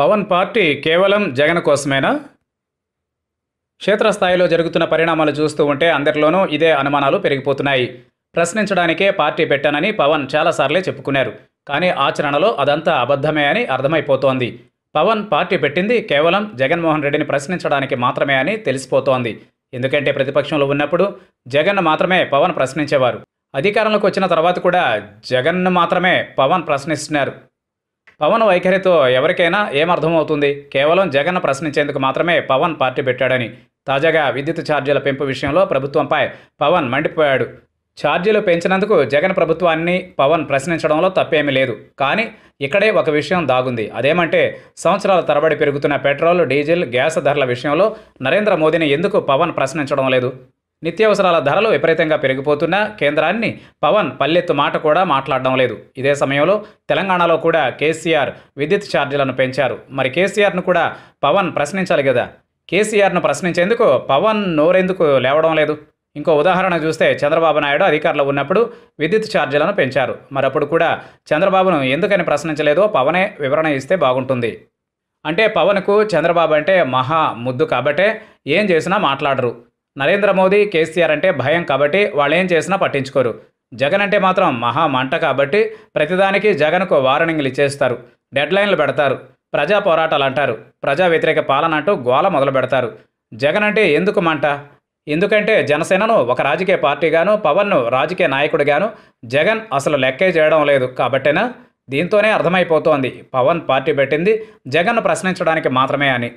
Pawan party కేవలం జగన్ కోసమేనా క్షేత్రస్థాయిలో జరుగుతున్న పరిణామాలు చూస్తూ ఉంటే అందరిలోనూ ఇదే అనుమానాలు పెరిగిపోతున్నాయి ప్రశ్నించడానికే పార్టీ పెట్టానని పవన్ చాలాసార్లే చెప్పుకున్నారు కానీ ఆచరణలో అదంతా అబద్ధమే అని అర్థమైపోతోంది పవన్ పార్టీ పెట్టింది కేవలం జగన్మోహన్ రెడ్డిని ప్రశ్నించడానికి మాత్రమే అని తెలిసిపోతోంది ఎందుకంటే ప్రతిపక్షంలో ఉన్నప్పుడు జగన్ మాత్రమే పవన్ ప్రశ్నించేవారు అధికారంలోకి వచ్చిన తర్వాత కూడా జగన్ను మాత్రమే పవన్ ప్రశ్నిస్తున్నారు పవన్ వైఖరితో ఎవరికైనా ఏమర్థమవుతుంది కేవలం జగన్ ప్రశ్నించేందుకు మాత్రమే పవన్ పార్టీ పెట్టాడని తాజాగా విద్యుత్ ఛార్జీల పెంపు విషయంలో ప్రభుత్వంపై పవన్ మండిపోయాడు ఛార్జీలు పెంచినందుకు జగన్ ప్రభుత్వాన్ని పవన్ ప్రశ్నించడంలో తప్పేమీ లేదు కానీ ఇక్కడే ఒక విషయం దాగుంది అదేమంటే సంవత్సరాల తరబడి పెరుగుతున్న పెట్రోల్ డీజిల్ గ్యాస్ ధరల విషయంలో నరేంద్ర మోదీని ఎందుకు పవన్ ప్రశ్నించడం లేదు నిత్యావసరాల ధరలు విపరీతంగా పెరిగిపోతున్నా కేంద్రాన్ని పవన్ పల్లెత్తు మాట కూడా మాట్లాడడం లేదు ఇదే సమయంలో తెలంగాణలో కూడా కేసీఆర్ విద్యుత్ ఛార్జీలను పెంచారు మరి కేసీఆర్ను కూడా పవన్ ప్రశ్నించాలి కదా కేసీఆర్ను ప్రశ్నించేందుకు పవన్ నోరెందుకు లేవడం లేదు ఇంకో ఉదాహరణ చూస్తే చంద్రబాబు నాయుడు అధికారంలో ఉన్నప్పుడు విద్యుత్ ఛార్జీలను పెంచారు మరప్పుడు కూడా చంద్రబాబును ఎందుకని ప్రశ్నించలేదో పవనే వివరణ ఇస్తే బాగుంటుంది అంటే పవన్కు చంద్రబాబు అంటే మహా ముద్దు కాబట్టే ఏం చేసినా మాట్లాడరు నరేంద్ర మోదీ కేసీఆర్ అంటే భయం కాబట్టి వాళ్ళు ఏం చేసినా పట్టించుకోరు జగన్ అంటే మాత్రం మహా మంట కాబట్టి ప్రతిదానికి జగన్కు వార్నింగ్లు ఇచ్చేస్తారు డెడ్లైన్లు పెడతారు ప్రజా పోరాటాలు అంటారు ప్రజా వ్యతిరేక పాలన అంటూ గోల మొదలు పెడతారు జగన్ అంటే ఎందుకు మంట ఎందుకంటే జనసేనను ఒక రాజకీయ పార్టీగాను పవన్ను రాజకీయ నాయకుడిగాను జగన్ అసలు లెక్కే చేయడం లేదు కాబట్టేనా దీంతోనే అర్థమైపోతోంది పవన్ పార్టీ పెట్టింది జగన్ను ప్రశ్నించడానికి మాత్రమే అని